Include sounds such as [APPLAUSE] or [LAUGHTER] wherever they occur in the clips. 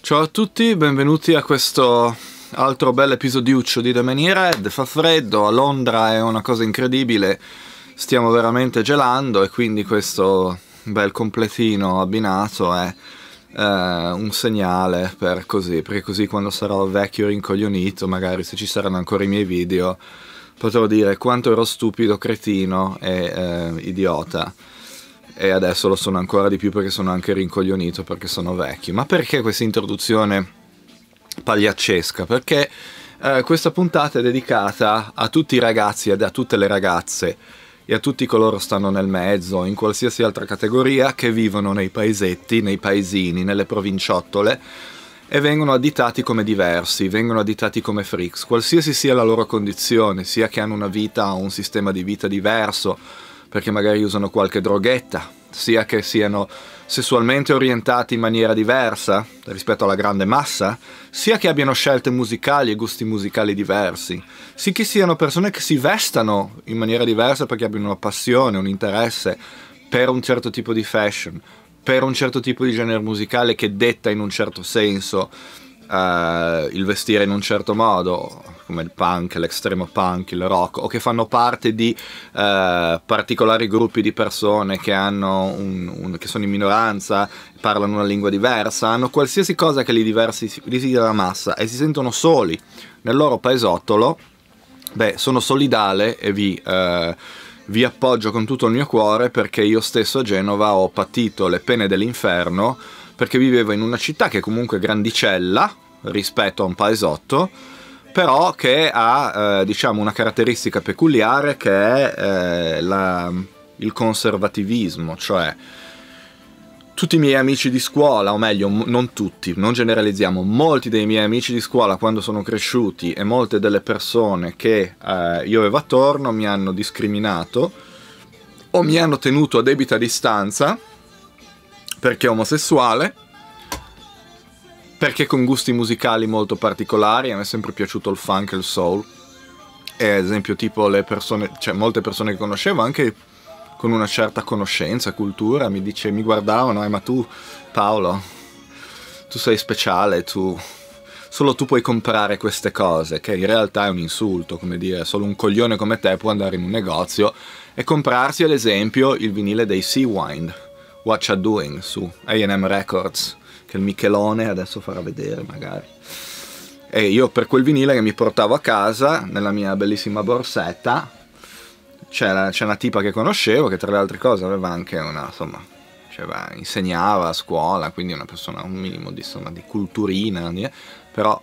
Ciao a tutti, benvenuti a questo altro bel episodiuccio di The Many Red. Fa freddo, a Londra è una cosa incredibile, stiamo veramente gelando e quindi questo bel completino abbinato è eh, un segnale per così, perché così quando sarò vecchio e rincoglionito, magari se ci saranno ancora i miei video, potrò dire quanto ero stupido, cretino e eh, idiota e adesso lo sono ancora di più perché sono anche rincoglionito perché sono vecchio. Ma perché questa introduzione pagliaccesca? Perché eh, questa puntata è dedicata a tutti i ragazzi ed a tutte le ragazze e a tutti coloro che stanno nel mezzo, in qualsiasi altra categoria, che vivono nei paesetti, nei paesini, nelle provinciottole e vengono additati come diversi, vengono additati come freaks, qualsiasi sia la loro condizione, sia che hanno una vita o un sistema di vita diverso, perché magari usano qualche droghetta, sia che siano sessualmente orientati in maniera diversa rispetto alla grande massa, sia che abbiano scelte musicali e gusti musicali diversi, sia che siano persone che si vestano in maniera diversa perché abbiano una passione, un interesse per un certo tipo di fashion, per un certo tipo di genere musicale che detta in un certo senso uh, il vestire in un certo modo, come il punk, l'extremo punk, il rock, o che fanno parte di eh, particolari gruppi di persone che, un, un, che sono in minoranza, parlano una lingua diversa, hanno qualsiasi cosa che li diversi divisi dalla massa e si sentono soli nel loro paesottolo, beh, sono solidale e vi... Eh, vi appoggio con tutto il mio cuore perché io stesso a Genova ho patito le pene dell'inferno perché vivevo in una città che comunque è grandicella rispetto a un paesotto però che ha eh, diciamo una caratteristica peculiare che è eh, la, il conservativismo, cioè tutti i miei amici di scuola, o meglio, non tutti, non generalizziamo, molti dei miei amici di scuola quando sono cresciuti e molte delle persone che eh, io avevo attorno mi hanno discriminato o mi hanno tenuto a debita distanza perché omosessuale perché con gusti musicali molto particolari, a me è sempre piaciuto il funk e il soul. E ad esempio tipo le persone, cioè molte persone che conoscevo anche con una certa conoscenza, cultura, mi, dice, mi guardavano, eh, ma tu Paolo, tu sei speciale, tu solo tu puoi comprare queste cose, che in realtà è un insulto, come dire, solo un coglione come te può andare in un negozio e comprarsi ad esempio il vinile dei Sea Wind, What Doing su AM Records che il Michelone adesso farà vedere magari. E io per quel vinile che mi portavo a casa, nella mia bellissima borsetta, c'è una tipa che conoscevo che tra le altre cose aveva anche una, insomma, cioè, insegnava a scuola, quindi una persona, un minimo di, insomma, di culturina, eh. però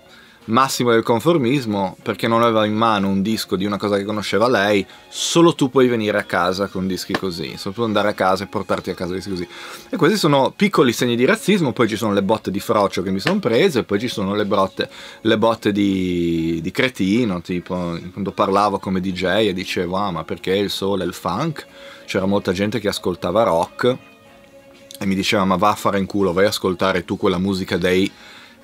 massimo del conformismo, perché non aveva in mano un disco di una cosa che conosceva lei, solo tu puoi venire a casa con dischi così, solo tu andare a casa e portarti a casa dischi così. E questi sono piccoli segni di razzismo, poi ci sono le botte di frocio che mi sono prese, poi ci sono le, brotte, le botte di, di, cretino, tipo quando parlavo come DJ e dicevo ah ma perché il sole, il funk, c'era molta gente che ascoltava rock e mi diceva ma va a fare in culo, vai a ascoltare tu quella musica dei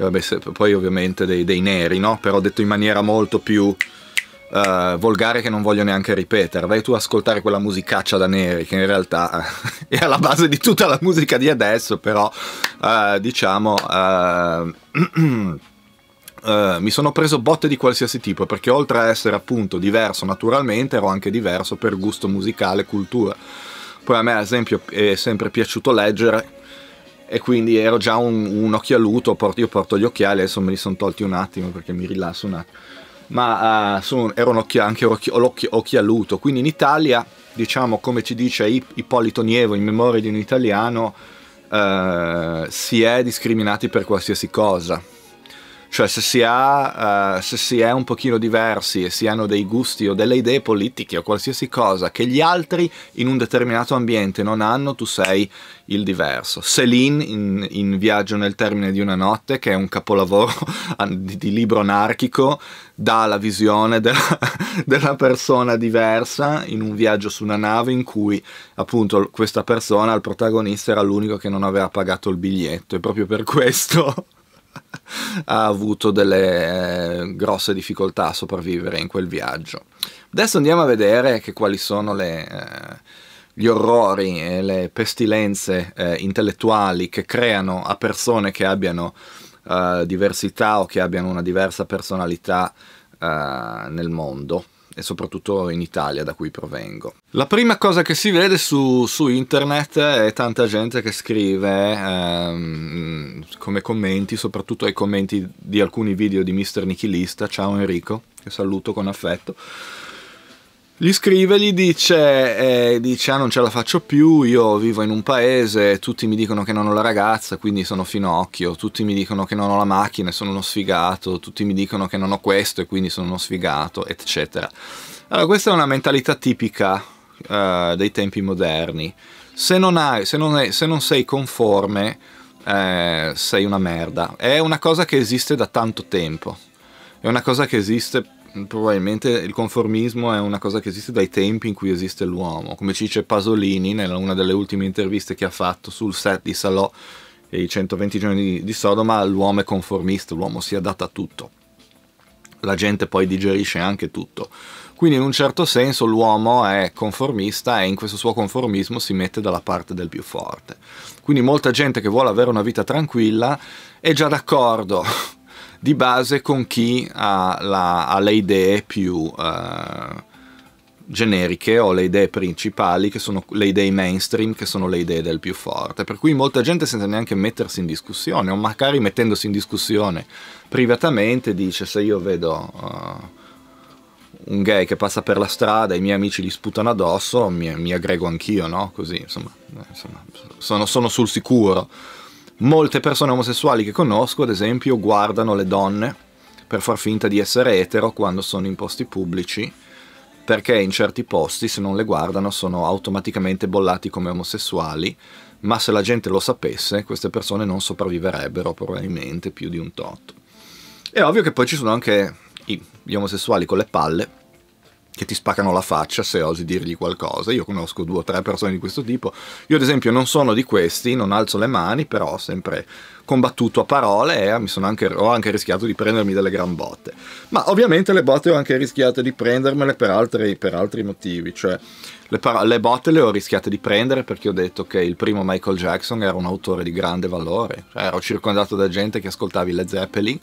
vabbè, se, poi ovviamente dei, dei neri, no? però detto in maniera molto più uh, volgare che non voglio neanche ripetere. Vai tu a ascoltare quella musicaccia da neri che in realtà eh, [LAUGHS] è alla base di tutta la musica di adesso, però uh, diciamo... Uh, Uh, [CLEARS THROAT] mi sono preso botte di qualsiasi tipo perché oltre a essere appunto diverso naturalmente ero anche diverso per gusto musicale, cultura. Poi a me ad esempio è sempre piaciuto leggere e quindi ero già un, un occhialuto, porto, io porto gli occhiali, adesso me li sono tolti un attimo perché mi rilasso un attimo, ma uh, sono, ero un occhia, anche occhialuto, quindi in Italia, diciamo come ci dice Ippolito Nievo in memoria di un italiano, uh, si è discriminati per qualsiasi cosa, cioè se si, ha, uh, se si è un pochino diversi e si hanno dei gusti o delle idee politiche o qualsiasi cosa che gli altri in un determinato ambiente non hanno, tu sei il diverso. Céline in, in Viaggio nel termine di una notte, che è un capolavoro [LAUGHS] di, di libro anarchico, dà la visione della, [LAUGHS] della persona diversa in un viaggio su una nave in cui appunto questa persona, il protagonista, era l'unico che non aveva pagato il biglietto e proprio per questo [LAUGHS] ha avuto delle eh, grosse difficoltà a sopravvivere in quel viaggio. Adesso andiamo a vedere che quali sono le, eh, gli orrori e le pestilenze eh, intellettuali che creano a persone che abbiano diversità o che abbiano una diversa personalità nel mondo e soprattutto in Italia da cui provengo. La prima cosa che si vede su, su internet è tanta gente che scrive ehm, come commenti, soprattutto ai commenti di alcuni video di Mister Nichilista, ciao Enrico, che saluto con affetto gli scrive, gli dice, eh, dice, ah non ce la faccio più, io vivo in un paese, tutti mi dicono che non ho la ragazza, quindi sono finocchio, tutti mi dicono che non ho la macchina e sono uno sfigato, tutti mi dicono che non ho questo e quindi sono uno sfigato, eccetera. Allora, questa è una mentalità tipica eh, dei tempi moderni. Se non, hai, se non, è, se non sei conforme, eh, sei una merda. È una cosa che esiste da tanto tempo. È una cosa che esiste probabilmente il conformismo è una cosa che esiste dai tempi in cui esiste l'uomo, come ci dice Pasolini nella una delle ultime interviste che ha fatto sul set di Salò e i 120 giorni di, di Sodoma, l'uomo è conformista, l'uomo si adatta a tutto, la gente poi digerisce anche tutto. Quindi in un certo senso l'uomo è conformista e in questo suo conformismo si mette dalla parte del più forte. Quindi molta gente che vuole avere una vita tranquilla è già d'accordo di base con chi ha, la, ha le idee più eh, generiche o le idee principali, che sono le idee mainstream, che sono le idee del più forte. Per cui molta gente senza neanche mettersi in discussione, o magari mettendosi in discussione privatamente, dice se io vedo... Eh, un gay che passa per la strada e i miei amici gli sputano addosso, mi, mi aggrego anch'io, no? Così, insomma, eh, insomma sono, sono sul sicuro. Molte persone omosessuali che conosco, ad esempio, guardano le donne per far finta di essere etero quando sono in posti pubblici, perché in certi posti se non le guardano sono automaticamente bollati come omosessuali, ma se la gente lo sapesse queste persone non sopravviverebbero probabilmente più di un tot. È ovvio che poi ci sono anche gli omosessuali con le palle, che ti spaccano la faccia se osi dirgli qualcosa. Io conosco due o tre persone di questo tipo. Io ad esempio non sono di questi, non alzo le mani, però ho sempre combattuto a parole e ah, anche, ho anche rischiato di prendermi delle gran botte. Ma ovviamente le botte ho anche rischiato di prendermele per altri, per altri motivi, cioè le, le botte le ho rischiate di prendere perché ho detto che il primo Michael Jackson era un autore di grande valore, cioè, ero circondato da gente che ascoltavi le Zeppelin,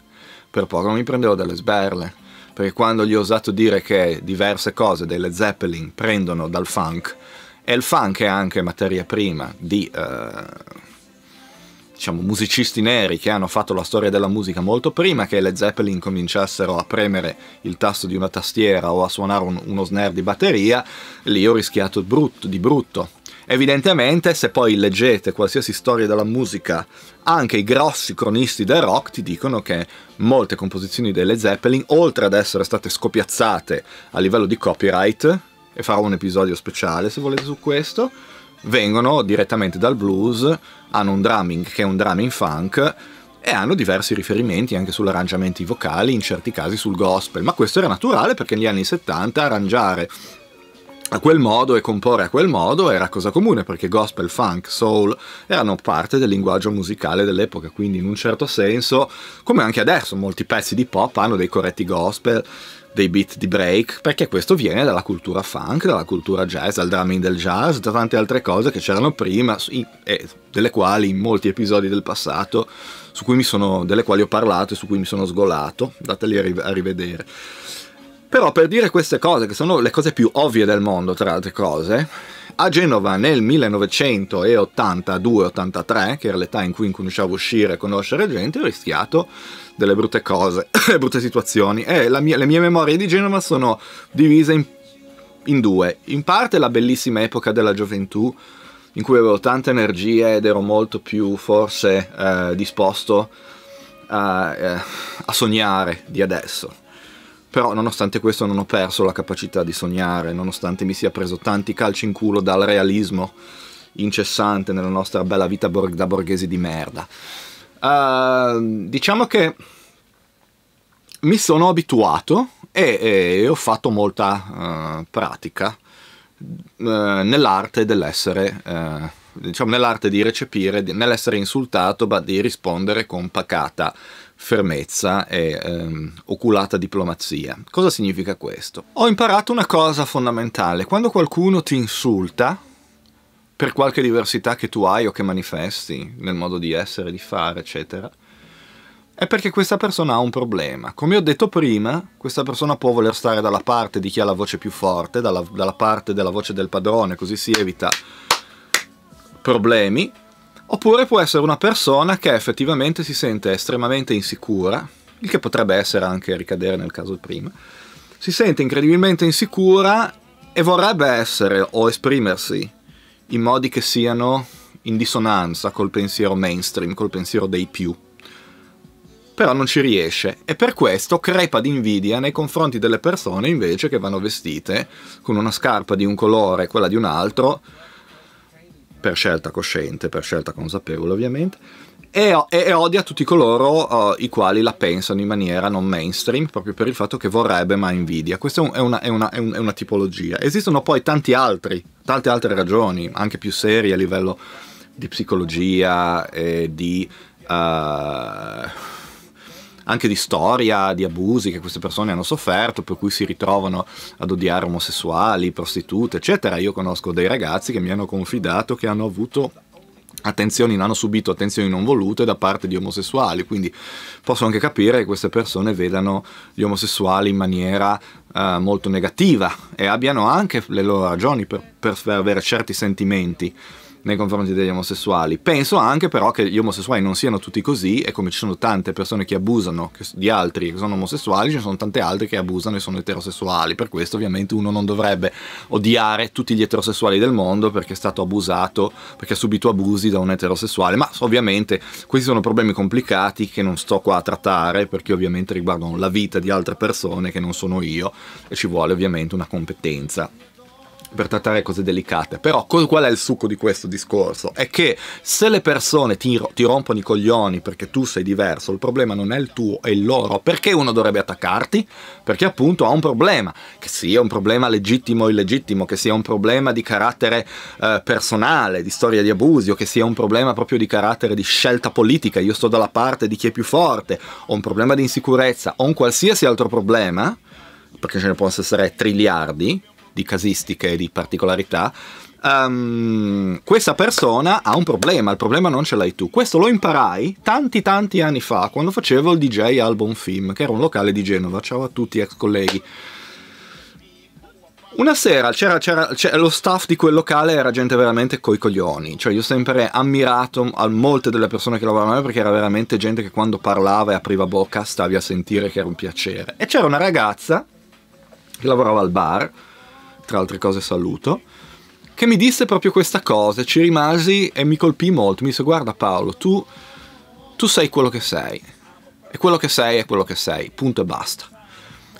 per poco non mi prendevo delle sberle, perché quando gli ho osato dire che diverse cose delle Zeppelin prendono dal funk, e il funk è anche materia prima di eh, diciamo, musicisti neri che hanno fatto la storia della musica molto prima che le Zeppelin cominciassero a premere il tasto di una tastiera o a suonare un, uno snare di batteria, lì ho rischiato brutto, di brutto Evidentemente, se poi leggete qualsiasi storia della musica, anche i grossi cronisti del rock ti dicono che molte composizioni delle Zeppelin, oltre ad essere state scopiazzate a livello di copyright, e farò un episodio speciale se volete su questo, vengono direttamente dal blues, hanno un drumming che è un drumming funk e hanno diversi riferimenti anche sull'arrangiamento vocali, in certi casi sul gospel, ma questo era naturale perché negli anni 70 arrangiare a quel modo e comporre a quel modo era cosa comune perché gospel, funk, soul erano parte del linguaggio musicale dell'epoca, quindi in un certo senso, come anche adesso, molti pezzi di pop hanno dei corretti gospel, dei beat di break, perché questo viene dalla cultura funk, dalla cultura jazz, dal drumming del jazz, da tante altre cose che c'erano prima e delle quali in molti episodi del passato, sono, delle quali ho parlato e su cui mi sono sgolato, dateli a rivedere. Però per dire queste cose, che sono le cose più ovvie del mondo, tra altre cose, a Genova nel 1982-83, che era l'età in cui incominciavo a uscire e conoscere gente, ho rischiato delle brutte cose, [COUGHS] brutte situazioni. E mia, le mie memorie di Genova sono divise in, in due. In parte la bellissima epoca della gioventù, in cui avevo tante energie ed ero molto più forse eh, disposto a, eh, a sognare di adesso però nonostante questo non ho perso la capacità di sognare, nonostante mi sia preso tanti calci in culo dal realismo incessante nella nostra bella vita bor- da borghesi di merda. Uh, diciamo che mi sono abituato e, e ho fatto molta uh, pratica uh, nell'arte dell'essere, eh, diciamo nell'arte di recepire, di, nell'essere insultato, ma di rispondere con pacata fermezza e ehm, oculata diplomazia. Cosa significa questo? Ho imparato una cosa fondamentale, quando qualcuno ti insulta, per qualche diversità che tu hai o che manifesti nel modo di essere, di fare, eccetera, è perché questa persona ha un problema. Come ho detto prima, questa persona può voler stare dalla parte di chi ha la voce più forte, dalla, dalla parte della voce del padrone, così si evita problemi, oppure può essere una persona che effettivamente si sente estremamente insicura, il che potrebbe essere anche ricadere nel caso prima, si sente incredibilmente insicura e vorrebbe essere o esprimersi in modi che siano in dissonanza col pensiero mainstream, col pensiero dei più. Però non ci riesce e per questo crepa di invidia nei confronti delle persone invece che vanno vestite con una scarpa di un colore e quella di un altro, per scelta cosciente, per scelta consapevole ovviamente, e, e, e odia tutti coloro uh, i quali la pensano in maniera non mainstream, proprio per il fatto che vorrebbe ma invidia. Questa è, un, è, una, è, una, è una, tipologia. Esistono poi altri, tante altre ragioni, anche più serie a livello di psicologia, e di... Uh, anche di storia, di abusi che queste persone hanno sofferto, per cui si ritrovano ad odiare omosessuali, prostitute, eccetera. Io conosco dei ragazzi che mi hanno confidato che hanno avuto attenzioni, hanno subito attenzioni non volute da parte di omosessuali, quindi posso anche capire che queste persone vedano gli omosessuali in maniera eh, molto negativa e abbiano anche le loro ragioni per, per avere certi sentimenti nei confronti degli omosessuali. Penso anche però che gli omosessuali non siano tutti così e come ci sono tante persone che abusano di altri che sono omosessuali, ci sono tante altre che abusano e sono eterosessuali. Per questo ovviamente uno non dovrebbe odiare tutti gli eterosessuali del mondo perché è stato abusato, perché ha subito abusi da un eterosessuale, ma ovviamente questi sono problemi complicati che non sto qua a trattare perché ovviamente riguardano la vita di altre persone che non sono io e ci vuole ovviamente una competenza per trattare cose delicate. Però qual è il succo di questo discorso? È che se le persone ti, ti rompono i coglioni perché tu sei diverso, il problema non è il tuo, è il loro. Perché uno dovrebbe attaccarti? Perché appunto ha un problema, che sia un problema legittimo o illegittimo, che sia un problema di carattere eh, personale, di storia di abusi, o che sia un problema proprio di carattere di scelta politica, io sto dalla parte di chi è più forte, o un problema di insicurezza, o un qualsiasi altro problema, perché ce ne possono essere triliardi, di casistiche e di particolarità, um, questa persona ha un problema, il problema non ce l'hai tu. Questo lo imparai tanti tanti anni fa, quando facevo il DJ Album Film, che era un locale di Genova. Ciao a tutti ex colleghi. Una sera c'era, c'era, c'era, lo staff di quel locale era gente veramente coi coglioni, cioè io ho sempre ammirato a molte delle persone che lavoravano perché era veramente gente che quando parlava e apriva bocca stavi a sentire che era un piacere. E c'era una ragazza che lavorava al bar, tra altre cose saluto, che mi disse proprio questa cosa, ci rimasi e mi colpì molto, mi disse guarda Paolo, tu, tu sei quello che sei, e quello che sei è quello che sei, punto e basta.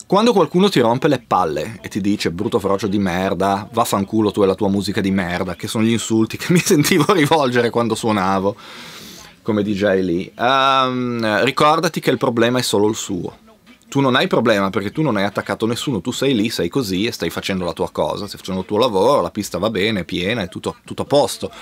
Quando qualcuno ti rompe le palle e ti dice brutto frocio di merda, vaffanculo tu e la tua musica di merda, che sono gli insulti che [LAUGHS] mi sentivo rivolgere quando suonavo come DJ lì, um, ricordati che il problema è solo il suo tu non hai problema perché tu non hai attaccato nessuno, tu sei lì, sei così e stai facendo la tua cosa, stai facendo il tuo lavoro, la pista va bene, è piena, è tutto, tutto a posto.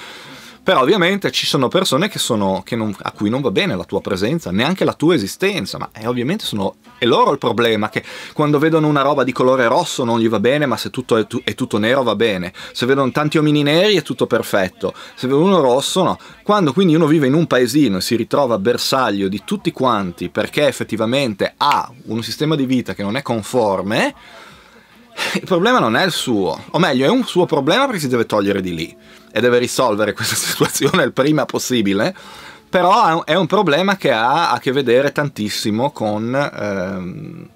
Però ovviamente ci sono persone sono, non, a cui non va bene la tua presenza, neanche la tua esistenza, ma è eh, ovviamente sono, è loro il problema, che quando vedono una roba di colore rosso non gli va bene, ma se tutto è, è tutto nero va bene, se vedono tanti omini neri è tutto perfetto, se vedono uno rosso no. Quando quindi uno vive in un paesino e si ritrova bersaglio di tutti quanti perché effettivamente ha un sistema di vita che non è conforme, il problema non è il suo, o meglio, è un suo problema perché si deve togliere di lì e deve risolvere [LAUGHS] questa situazione il prima possibile, però è un problema che ha a che vedere tantissimo con, ehm,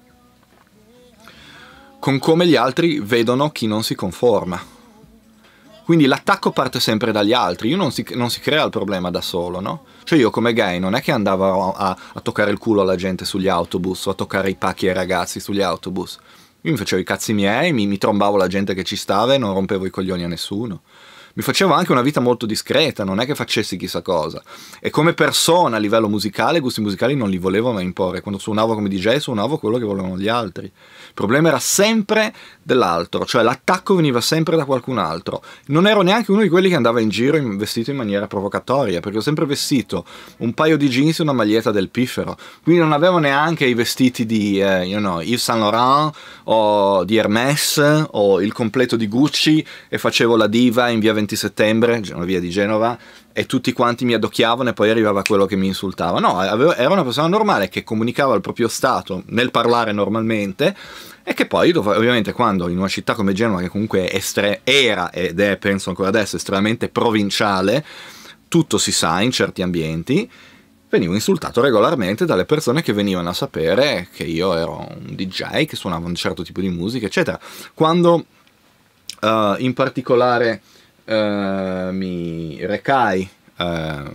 con come gli altri vedono chi non si conforma. Quindi l'attacco parte sempre dagli altri, non si, non si, crea il problema da solo, no? Cioè io come gay non è che andavo a, a toccare il culo alla gente sugli autobus o a toccare i pacchi ai ragazzi sugli autobus. Io mi facevo i cazzi miei, mi, mi trombavo la gente che ci stava e non rompevo i coglioni a nessuno mi facevo anche una vita molto discreta, non è che facessi chissà cosa. E come persona a livello musicale, gusti musicali non li volevo mai imporre. Quando suonavo come DJ, suonavo quello che volevano gli altri. Il problema era sempre dell'altro, cioè l'attacco veniva sempre da qualcun altro. Non ero neanche uno di quelli che andava in giro in, vestito in maniera provocatoria, perché ho sempre vestito un paio di jeans e una maglietta del piffero. Quindi non avevo neanche i vestiti di eh, you know, Yves Saint Laurent o di Hermès o il completo di Gucci e facevo la diva in via 20 20 settembre, via di Genova, e tutti quanti mi adocchiavano e poi arrivava quello che mi insultava. No, avevo, era una persona normale che comunicava il proprio stato nel parlare normalmente e che poi ovviamente quando in una città come Genova, che comunque estre- era ed è penso ancora adesso estremamente provinciale, tutto si sa in certi ambienti, venivo insultato regolarmente dalle persone che venivano a sapere che io ero un DJ, che suonavo un certo tipo di musica, eccetera. Quando uh, in particolare eh, mi recai, eh,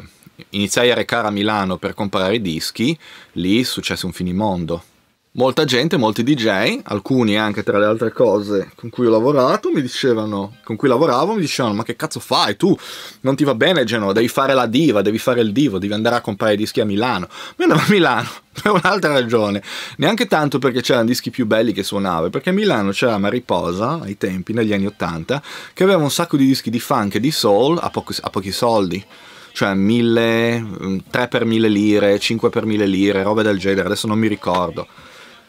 iniziai a recare a Milano per comprare i dischi, lì successe un finimondo molta gente, molti DJ, alcuni anche tra le altre cose con cui ho lavorato, mi dicevano, con cui lavoravo, mi dicevano "Ma che cazzo fai? Tu non ti va bene Genova, devi fare la diva, devi fare il divo, devi andare a comprare dischi a Milano". Ma andavo a Milano [LAUGHS] per un'altra ragione, neanche tanto perché c'erano dischi più belli che suonavo, perché a Milano c'era Mariposa ai tempi negli anni 80 che aveva un sacco di dischi di funk e di soul a pochi, a pochi soldi cioè 1000, 3 mm, per 1000 lire, 5 per 1000 lire, roba del genere, adesso non mi ricordo.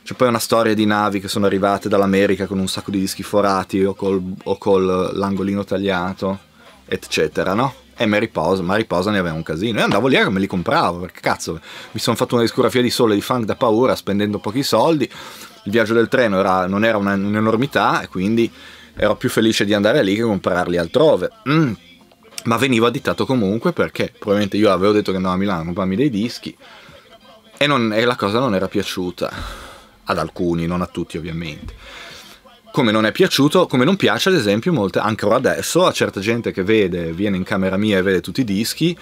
C'è poi una storia di navi che sono arrivate dall'America con un sacco di dischi forati o col, o col l'angolino tagliato, eccetera, no? E Mary Posa, Mary Posa ne aveva un casino. Io andavo lì e eh, me li compravo, perché cazzo, mi sono fatto una discografia di sole di funk da paura spendendo pochi soldi. Il viaggio del treno era, non era una, un'enormità e quindi ero più felice di andare lì che comprarli altrove. Mm. Ma venivo additato comunque perché probabilmente io avevo detto che andavo a Milano a comprarmi dei dischi e, non, e la cosa non era piaciuta ad alcuni, non a tutti ovviamente. Come non è piaciuto, come non piace ad esempio molte, anche ora adesso a certa gente che vede, viene in camera mia e vede tutti i dischi,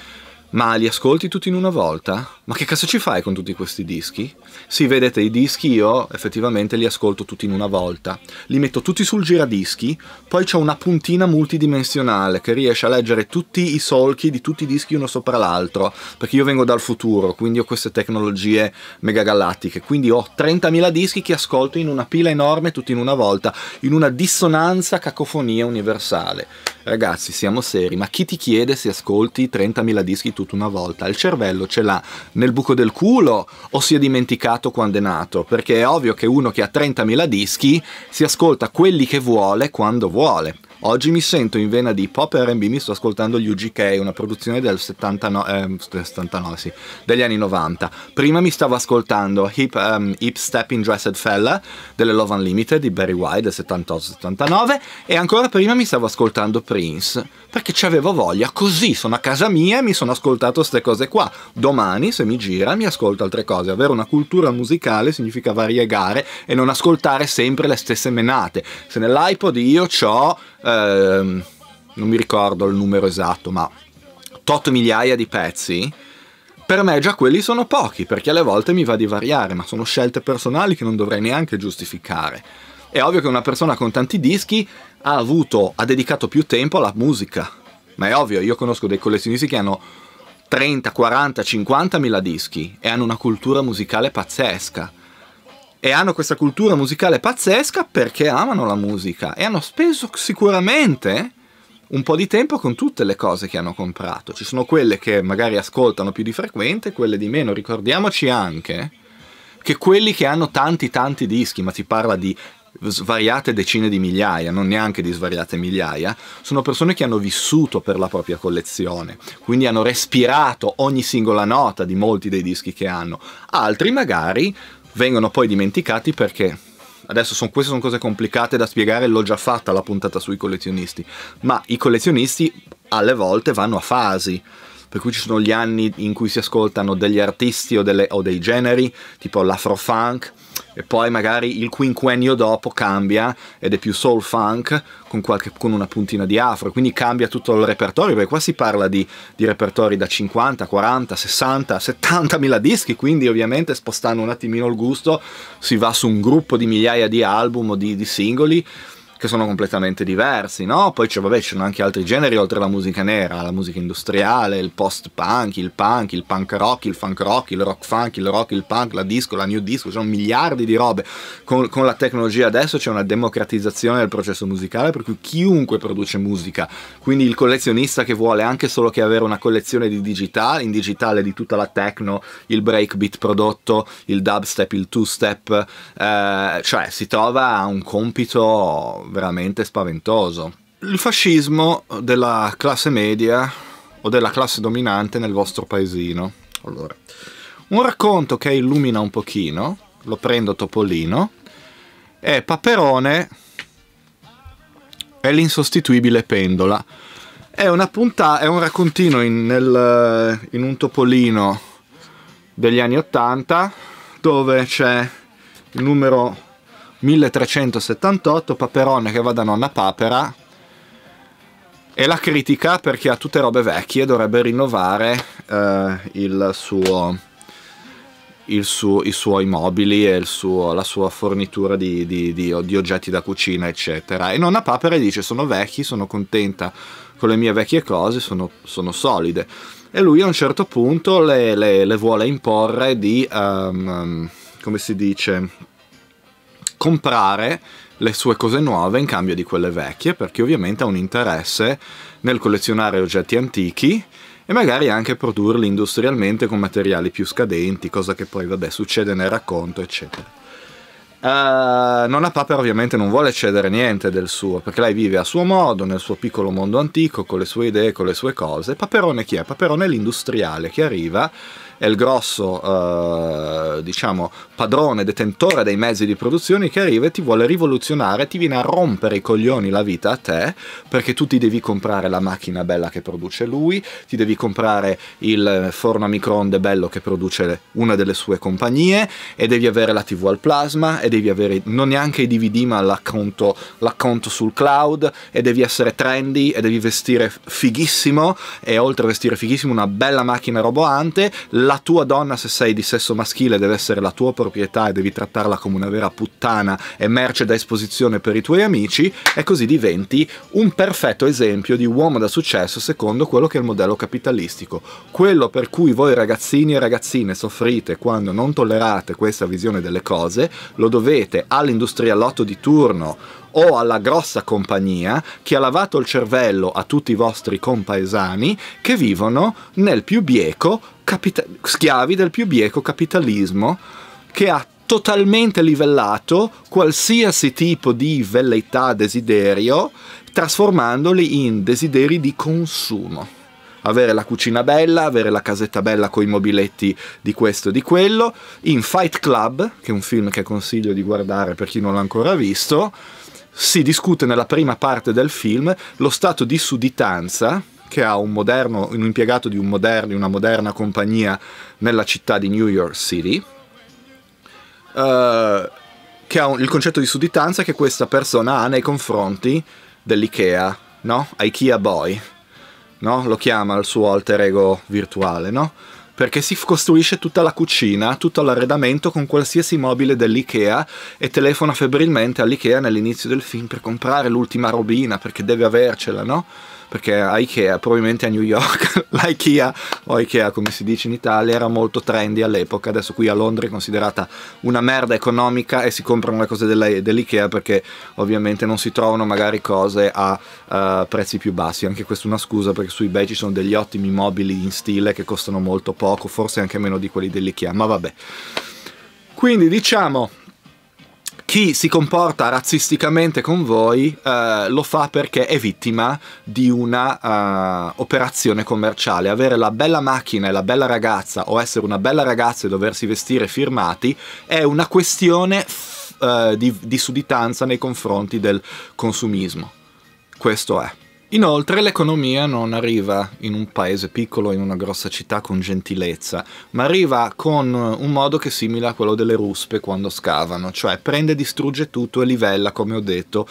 ma li ascolti tutti in una volta? ma che cazzo ci fai con tutti questi dischi? Sì, vedete, i dischi io effettivamente li ascolto tutti in una volta. Li metto tutti sul giradischi, poi c'è una puntina multidimensionale che riesce a leggere tutti i solchi di tutti i dischi uno sopra l'altro, perché io vengo dal futuro, quindi ho queste tecnologie megagalattiche, quindi ho 30.000 dischi che ascolto in una pila enorme tutti in una volta, in una dissonanza cacofonia universale. Ragazzi, siamo seri, ma chi ti chiede se ascolti 30.000 dischi tutta una volta? Il cervello ce l'ha nel buco del culo o si è dimenticato quando è nato, perché è ovvio che uno che ha 30.000 dischi si ascolta quelli che vuole quando vuole. Oggi mi sento in vena di pop RB, mi sto ascoltando gli UGK, una produzione del 79, eh, 79 sì, degli anni 90. Prima mi stavo ascoltando Hip, um, Hip Stepping Dressed Fella delle Love Unlimited di Barry White del 78-79 e ancora prima mi stavo ascoltando Prince perché ci avevo voglia, così sono a casa mia e mi sono ascoltato queste cose qua. Domani, se mi gira, mi ascolto altre cose. Avere una cultura musicale significa variegare e non ascoltare sempre le stesse menate. Se nell'iPod io ho, ehm, non mi ricordo il numero esatto, ma tot migliaia di pezzi, per me già quelli sono pochi, perché alle volte mi va di variare, ma sono scelte personali che non dovrei neanche giustificare. È ovvio che una persona con tanti dischi ha, avuto, ha dedicato più tempo alla musica. Ma è ovvio, io conosco dei collezionisti che hanno 30, 40, 50 mila dischi e hanno una cultura musicale pazzesca. E hanno questa cultura musicale pazzesca perché amano la musica e hanno speso sicuramente un po' di tempo con tutte le cose che hanno comprato. Ci sono quelle che magari ascoltano più di frequente, quelle di meno. Ricordiamoci anche che quelli che hanno tanti tanti dischi, ma si parla di svariate decine di migliaia, non neanche di svariate migliaia, sono persone che hanno vissuto per la propria collezione, quindi hanno respirato ogni singola nota di molti dei dischi che hanno. Altri magari vengono poi dimenticati perché adesso sono, queste sono cose complicate da spiegare, l'ho già fatta la puntata sui collezionisti, ma i collezionisti alle volte vanno a fasi per cui ci sono gli anni in cui si ascoltano degli artisti o, delle, o dei generi, tipo l'afro-funk, e poi magari il quinquennio dopo cambia ed è più soul funk con, qualche, con una puntina di afro, quindi cambia tutto il repertorio, perché qua si parla di, di repertori da 50, 40, 60, 70 mila dischi, quindi ovviamente spostando un attimino il gusto si va su un gruppo di migliaia di album o di, di singoli che sono completamente diversi, no? Poi c'è, vabbè, ci sono anche altri generi oltre alla musica nera, la musica industriale, il post-punk, il punk, il punk rock, il funk rock, il rock funk, il rock, il punk, la disco, la new disco, ci sono miliardi di robe. Con, con la tecnologia adesso c'è una democratizzazione del processo musicale per cui chiunque produce musica, quindi il collezionista che vuole anche solo che avere una collezione di digitale, in digitale di tutta la techno, il breakbeat prodotto, il dubstep, il two-step, eh, cioè si trova a un compito veramente spaventoso. Il fascismo della classe media o della classe dominante nel vostro paesino. Allora, un racconto che illumina un pochino, lo prendo Topolino, è Paperone e l'insostituibile pendola. È una puntata, è un raccontino in, nel, in un Topolino degli anni Ottanta dove c'è il numero 1378, Paperone che va da nonna papera, e la critica perché ha tutte robe vecchie e dovrebbe rinnovare eh, il suo, il suo, i suoi mobili e suo, la sua fornitura di, di, di, di, oggetti da cucina eccetera e nonna papera dice sono vecchi sono contenta con le mie vecchie cose sono, sono solide e lui a un certo punto le, le, le vuole imporre di um, come si dice comprare le sue cose nuove in cambio di quelle vecchie, perché ovviamente ha un interesse nel collezionare oggetti antichi e magari anche produrli industrialmente con materiali più scadenti, cosa che poi vabbè succede nel racconto, eccetera. Uh, Nonna Papera ovviamente non vuole cedere niente del suo, perché lei vive a suo modo, nel suo piccolo mondo antico, con le sue idee, con le sue cose. Paperone chi è? Paperone è l'industriale che arriva è il grosso eh, diciamo padrone detentore dei mezzi di produzione che arriva e ti vuole rivoluzionare ti viene a rompere i coglioni la vita a te perché tu ti devi comprare la macchina bella che produce lui ti devi comprare il forno a microonde bello che produce una delle sue compagnie e devi avere la tv al plasma e devi avere non neanche i DVD ma l'acconto, l'acconto sul cloud e devi essere trendy e devi vestire fighissimo e oltre a vestire fighissimo una bella macchina roboante la la tua donna se sei di sesso maschile deve essere la tua proprietà e devi trattarla come una vera puttana e merce da esposizione per i tuoi amici e così diventi un perfetto esempio di uomo da successo secondo quello che è il modello capitalistico. Quello per cui voi ragazzini e ragazzine soffrite quando non tollerate questa visione delle cose, lo dovete all'industrialotto di turno o alla grossa compagnia che ha lavato il cervello a tutti i vostri compaesani che vivono nel più bieco schiavi del più bieco capitalismo che ha totalmente livellato qualsiasi tipo di velleità, desiderio, trasformandoli in desideri di consumo. Avere la cucina bella, avere la casetta bella con i mobiletti di questo e di quello, in Fight Club, che è un film che consiglio di guardare per chi non l'ha ancora visto, si discute nella prima parte del film lo stato di sudditanza che ha un, moderno, un impiegato di un moderno, una moderna compagnia nella città di New York City, eh, che ha un, il concetto di sudditanza che questa persona ha nei confronti dell'IKEA, no? IKEA Boy, no? Lo chiama il suo alter ego virtuale, no? perché si costruisce tutta la cucina, tutto l'arredamento con qualsiasi mobile dell'IKEA e telefona febbrilmente all'IKEA nell'inizio del film per comprare l'ultima robina perché deve avercela, no? perché a Ikea, probabilmente a New York, la [LAUGHS] Ikea o Ikea come si dice in Italia era molto trendy all'epoca, adesso qui a Londra è considerata una merda economica e si comprano le cose dell'Ikea perché ovviamente non si trovano magari cose a uh, prezzi più bassi, anche questa è una scusa perché su eBay ci sono degli ottimi mobili in stile che costano molto poco, forse anche meno di quelli dell'Ikea, ma vabbè. Quindi diciamo chi si comporta razzisticamente con voi eh, lo fa perché è vittima di una eh, operazione commerciale. Avere la bella macchina e la bella ragazza o essere una bella ragazza e doversi vestire firmati è una questione eh, di, di sudditanza nei confronti del consumismo. Questo è. Inoltre l'economia non arriva in un paese piccolo, in una grossa città con gentilezza, ma arriva con un modo che è simile a quello delle ruspe quando scavano, cioè prende, e distrugge tutto e livella, come ho detto,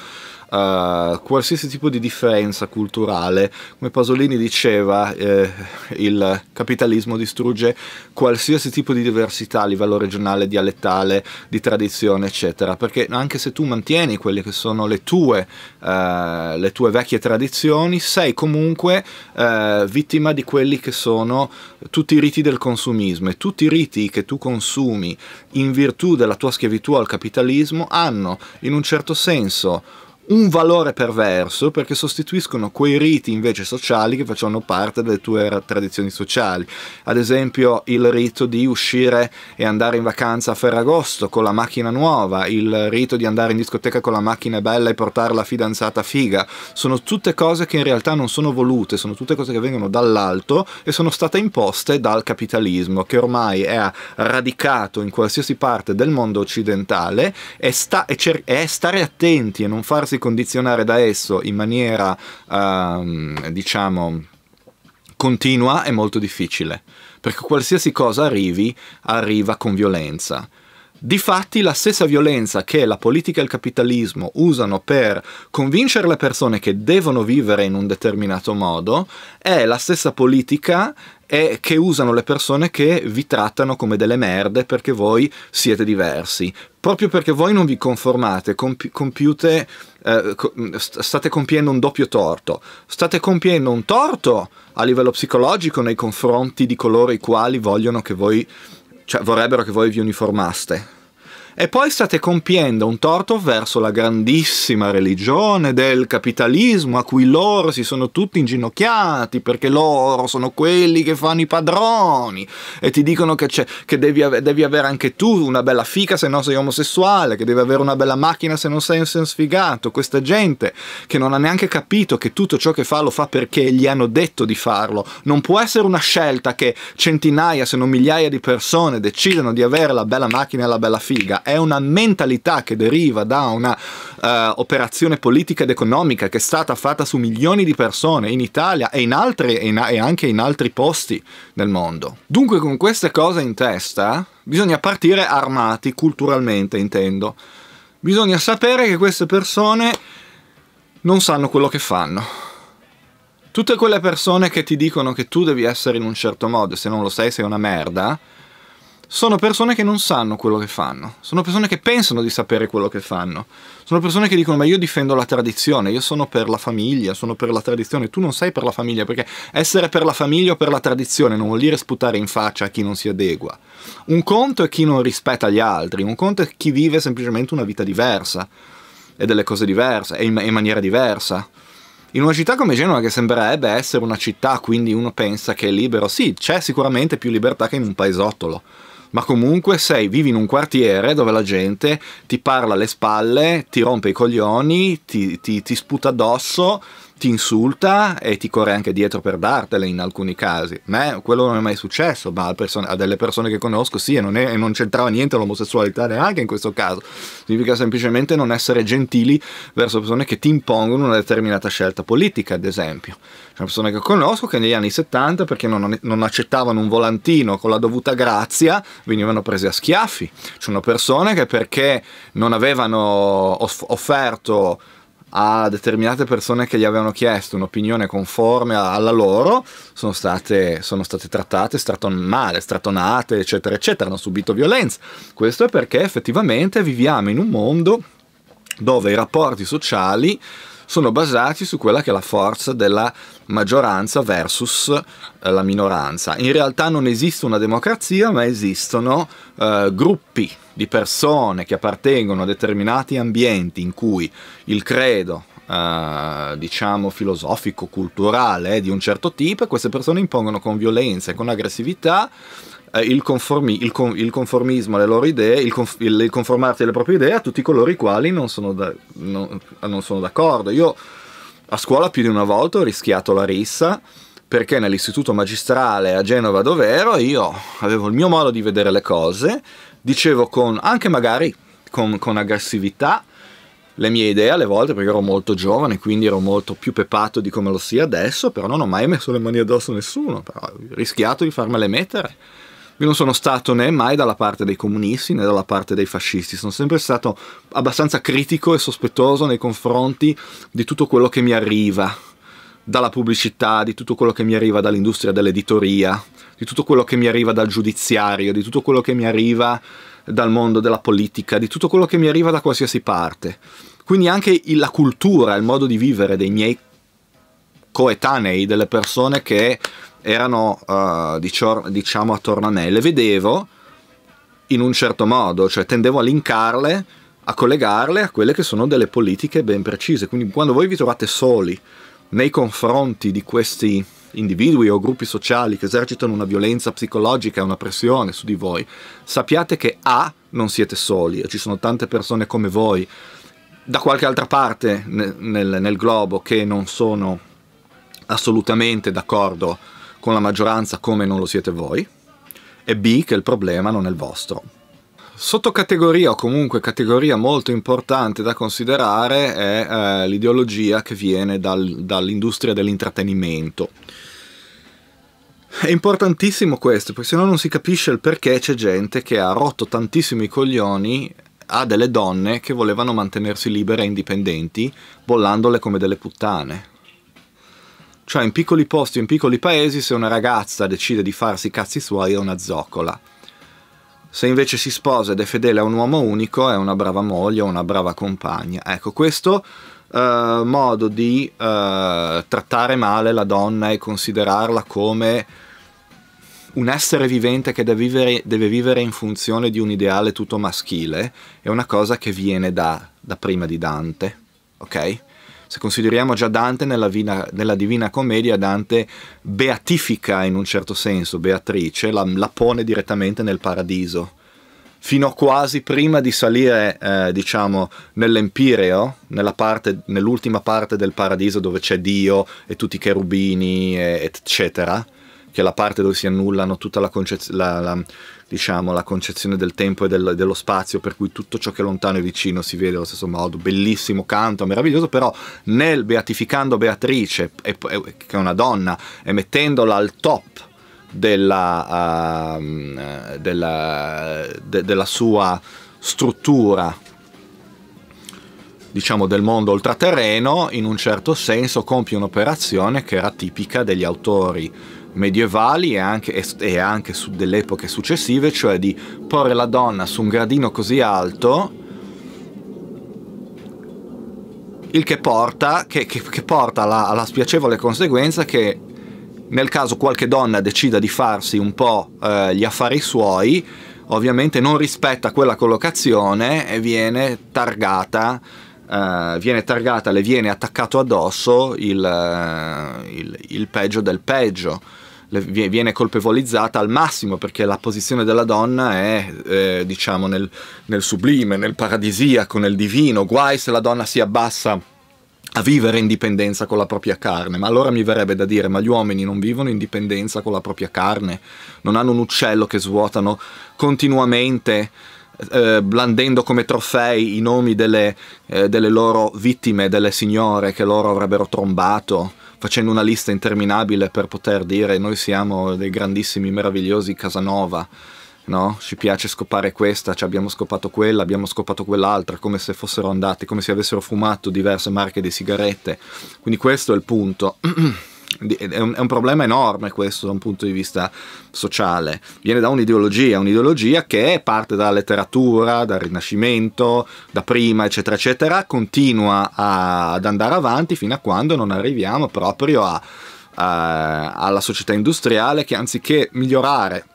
uh, qualsiasi tipo di differenza culturale. Come Pasolini diceva, eh, il capitalismo distrugge qualsiasi tipo di diversità a livello regionale, dialettale, di tradizione, eccetera. Perché anche se tu mantieni quelle che sono le tue, uh, le tue vecchie tradizioni, sei comunque uh, vittima di quelli che sono tutti i riti del consumismo e tutti i riti che tu consumi in virtù della tua schiavitù al capitalismo hanno in un certo senso un valore perverso perché sostituiscono quei riti invece sociali che facevano parte delle tue tradizioni sociali. Ad esempio il rito di uscire e andare in vacanza a Ferragosto con la macchina nuova, il rito di andare in discoteca con la macchina bella e portare la fidanzata figa. Sono tutte cose che in realtà non sono volute, sono tutte cose che vengono dall'alto e sono state imposte dal capitalismo che ormai è radicato in qualsiasi parte del mondo occidentale e, sta, e, cer- e stare attenti e non farsi condizionare da esso in maniera, ehm, diciamo, continua è molto difficile, perché qualsiasi cosa arrivi, arriva con violenza. Difatti la stessa violenza che la politica e il capitalismo usano per convincere le persone che devono vivere in un determinato modo è la stessa politica che usano le persone che vi trattano come delle merde perché voi siete diversi. Proprio perché voi non vi conformate, compi- compiute eh, mm, state compiendo un doppio torto, state compiendo un torto a livello psicologico nei confronti di coloro i quali vogliono che voi, cioè vorrebbero che voi vi uniformaste. E poi state compiendo un torto verso la grandissima religione del capitalismo a cui loro si sono tutti inginocchiati perché loro sono quelli che fanno i padroni e ti dicono che, che devi, ave devi, avere anche tu una bella fica se non sei omosessuale, che devi avere una bella macchina se non sei un sfigato. Questa gente che non ha neanche capito che tutto ciò che fa lo fa perché gli hanno detto di farlo. Non può essere una scelta che centinaia se non migliaia di persone decidano di avere la bella macchina e la bella figa è una mentalità che deriva da una uh, operazione politica ed economica che è stata fatta su milioni di persone in Italia e, in altre, e, in, e anche in altri posti nel mondo. Dunque con queste cose in testa bisogna partire armati, culturalmente intendo. Bisogna sapere che queste persone non sanno quello che fanno. Tutte quelle persone che ti dicono che tu devi essere in un certo modo e se non lo sei sei una merda, sono persone che non sanno quello che fanno, sono persone che pensano di sapere quello che fanno, sono persone che dicono ma io difendo la tradizione, io sono per la famiglia, sono per la tradizione, tu non sei per la famiglia perché essere per la famiglia o per la tradizione non vuol dire sputare in faccia a chi non si adegua. Un conto è chi non rispetta gli altri, un conto è chi vive semplicemente una vita diversa e delle cose diverse e in, in maniera diversa. In una città come Genova, che sembrerebbe essere una città, quindi uno pensa che è libero, sì, c'è sicuramente più libertà che in un paesottolo ma comunque sei, vivi in un quartiere dove la gente ti parla alle spalle, ti rompe i coglioni, ti, ti, ti sputa addosso ti insulta e ti corre anche dietro per dartele in alcuni casi. Ma quello non è mai successo, ma a, persone, a delle persone che conosco sì, e non, è, e non c'entrava niente l'omosessualità neanche in questo caso. Significa semplicemente non essere gentili verso persone che ti impongono una determinata scelta politica, ad esempio. C'è una persona che conosco che negli anni 70, perché non, non accettavano un volantino con la dovuta grazia, venivano presi a schiaffi. C'è una persona che perché non avevano offerto a determinate persone che gli avevano chiesto un'opinione conforme alla loro sono state, sono state trattate straton- male, stratonate, eccetera, eccetera, hanno subito violenza. Questo è perché effettivamente viviamo in un mondo dove i rapporti sociali sono basati su quella che è la forza della maggioranza versus eh, la minoranza. In realtà non esiste una democrazia, ma esistono eh, gruppi di persone che appartengono a determinati ambienti in cui il credo Uh, diciamo filosofico, culturale eh, di un certo tipo e queste persone impongono con violenza e con aggressività eh, il, conformi, il, con, il, conformismo alle loro idee, il, conf, il, conformarsi alle proprie idee a tutti coloro i quali non sono, da, non, non sono d'accordo. Io a scuola più di una volta ho rischiato la rissa perché nell'istituto magistrale a Genova dove ero io avevo il mio modo di vedere le cose, dicevo con, anche magari con, con aggressività le mie idee alle volte perché ero molto giovane, quindi ero molto più pepato di come lo sia adesso, però non ho mai messo le mani addosso a nessuno, però ho rischiato di farmele mettere. Io non sono stato né mai dalla parte dei comunisti né dalla parte dei fascisti, sono sempre stato abbastanza critico e sospettoso nei confronti di tutto quello che mi arriva dalla pubblicità, di tutto quello che mi arriva dall'industria dell'editoria, di tutto quello che mi arriva dal giudiziario, di tutto quello che mi arriva dal mondo della politica, di tutto quello che mi arriva da qualsiasi parte. Quindi anche la cultura, il modo di vivere dei miei coetanei, delle persone che erano uh, diciamo attorno a me, le vedevo in un certo modo, cioè tendevo a linkarle, a collegarle a quelle che sono delle politiche ben precise. Quindi quando voi vi trovate soli nei confronti di questi individui o gruppi sociali che esercitano una violenza psicologica e una pressione su di voi, sappiate che A non siete soli e ci sono tante persone come voi da qualche altra parte nel, nel globo che non sono assolutamente d'accordo con la maggioranza come non lo siete voi, e B che il problema non è il vostro. Sottocategoria o comunque categoria molto importante da considerare è eh, l'ideologia che viene dal, dall'industria dell'intrattenimento. È importantissimo questo, perché se no non si capisce il perché c'è gente che ha rotto tantissimi coglioni a delle donne che volevano mantenersi libere e indipendenti, bollandole come delle puttane. Cioè in piccoli posti o in piccoli paesi se una ragazza decide di farsi i cazzi suoi è una zoccola. Se invece si sposa ed è fedele a un uomo unico è una brava moglie o una brava compagna. Ecco, questo eh, modo di eh, trattare male la donna e considerarla come un essere vivente che deve vivere, deve vivere, in funzione di un ideale tutto maschile è una cosa che viene da, da prima di Dante, ok? Se consideriamo già Dante nella, vina, nella Divina Commedia, Dante beatifica in un certo senso Beatrice, la, la pone direttamente nel paradiso fino a quasi prima di salire, eh, diciamo, nell'Empireo, nell'ultima parte, nell parte del paradiso dove c'è Dio e tutti i cherubini, eccetera, che è la parte dove si annullano tutta la, concezione diciamo, la concezione del tempo e del, dello spazio, per cui tutto ciò che è lontano e vicino si vede allo stesso modo, bellissimo canto, meraviglioso, però nel beatificando Beatrice, che è una donna, e mettendola al top della, uh, della, de, della sua struttura diciamo del mondo oltraterreno in un certo senso compie un'operazione che era tipica degli autori medievali e anche, e anche su delle epoche successive, cioè di porre la donna su un gradino così alto, il che porta, che, che, che porta alla, alla, spiacevole conseguenza che nel caso qualche donna decida di farsi un po' eh, gli affari suoi, ovviamente non rispetta quella collocazione e viene targata Uh, viene targata, le viene attaccato addosso il, eh, il, il peggio del peggio. Le, viene colpevolizzata al massimo perché la posizione della donna è, eh, diciamo, nel, nel sublime, nel paradisiaco, nel divino. Guai se la donna si abbassa a vivere in dipendenza con la propria carne, ma allora mi verrebbe da dire, ma gli uomini non vivono in dipendenza con la propria carne, non hanno un uccello che svuotano continuamente eh, blandendo come trofei i nomi delle, eh, delle loro vittime, delle signore che loro avrebbero trombato, facendo una lista interminabile per poter dire noi siamo dei grandissimi, meravigliosi Casanova. No? Ci piace scopare questa, cioè abbiamo scopato quella, abbiamo scopato quell'altra, come se fossero andati, come se avessero fumato diverse marche di sigarette. Quindi questo è il punto. [CLEARS THROAT] è un, è un, problema enorme questo da un punto di vista sociale. Viene da un'ideologia, un'ideologia che parte dalla letteratura, dal Rinascimento, da prima, eccetera, eccetera, continua a, ad andare avanti fino a quando non arriviamo proprio a, a, alla società industriale che anziché migliorare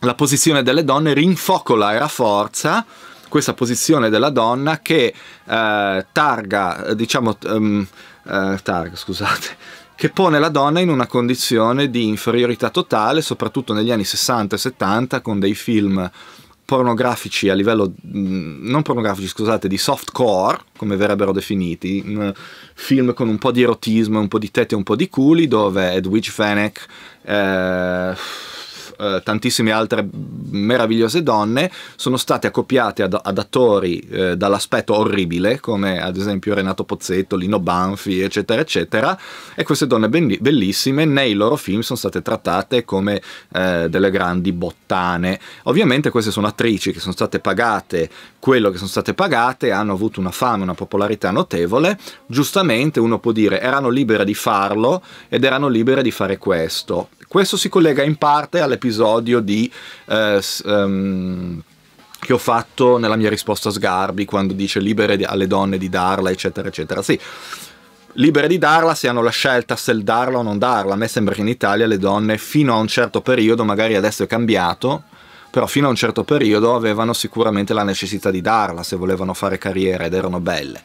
la posizione delle donne rinfocola e rafforza questa posizione della donna che eh, targa, diciamo, um, eh, targa, scusate, che pone la donna in una condizione di inferiorità totale, soprattutto negli anni 60 e 70, con dei film pornografici a livello mm, non pornografici scusate di softcore come verrebbero definiti mm, film con un po' di erotismo un po' di tette e un po' di culi dove Edwidge Fennec eh, eh, tantissime altre meravigliose donne sono state accoppiate ad, ad attori eh, dall'aspetto orribile, come ad esempio Renato Pozzetto, Lino Banfi, eccetera, eccetera, e queste donne bellissime nei loro film sono state trattate come eh, delle grandi bottane. Ovviamente queste sono attrici che sono state pagate quello che sono state pagate, hanno avuto una fame, una popolarità notevole, giustamente uno può dire erano libere di farlo ed erano libere di fare questo questo si collega in parte all'episodio di... Eh, um, che ho fatto nella mia risposta a Sgarbi quando dice libere alle donne di darla, eccetera, eccetera. Sì, libere di darla se hanno la scelta se darla o non darla. A me sembra che in Italia le donne fino a un certo periodo, magari adesso è cambiato, però fino a un certo periodo avevano sicuramente la necessità di darla se volevano fare carriera ed erano belle.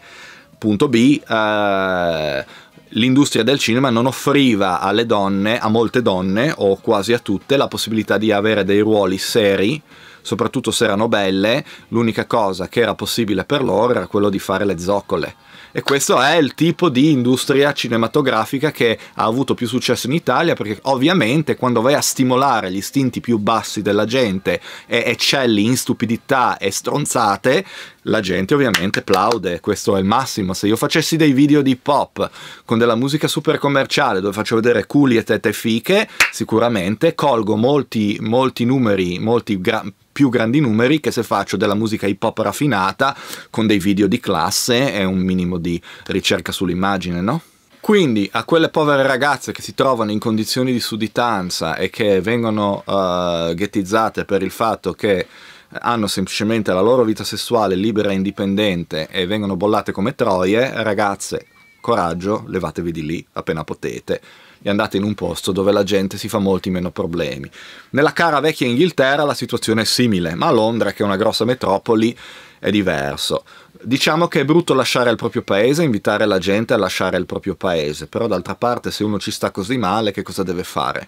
Punto B. Eh, l'industria del cinema non offriva alle donne, a molte donne o quasi a tutte, la possibilità di avere dei ruoli seri, soprattutto se erano belle, l'unica cosa che era possibile per loro era quello di fare le zoccole. E questo è il tipo di industria cinematografica che ha avuto più successo in Italia perché ovviamente quando vai a stimolare gli istinti più bassi della gente e eccelli in stupidità e stronzate, la gente ovviamente plaude, questo è il massimo. Se io facessi dei video di pop con della musica super commerciale dove faccio vedere culi e tette fiche, sicuramente colgo molti, molti numeri, molti grandi più grandi numeri che se faccio della musica hip hop raffinata con dei video di classe e un minimo di ricerca sull'immagine, no? Quindi a quelle povere ragazze che si trovano in condizioni di sudditanza e che vengono uh, ghettizzate per il fatto che hanno semplicemente la loro vita sessuale libera e indipendente e vengono bollate come troie, ragazze, coraggio, levatevi di lì appena potete e andate in un posto dove la gente si fa molti meno problemi. Nella cara vecchia Inghilterra la situazione è simile, ma a Londra, che è una grossa metropoli, è diverso. Diciamo che è brutto lasciare il proprio paese, invitare la gente a lasciare il proprio paese, però d'altra parte se uno ci sta così male che cosa deve fare?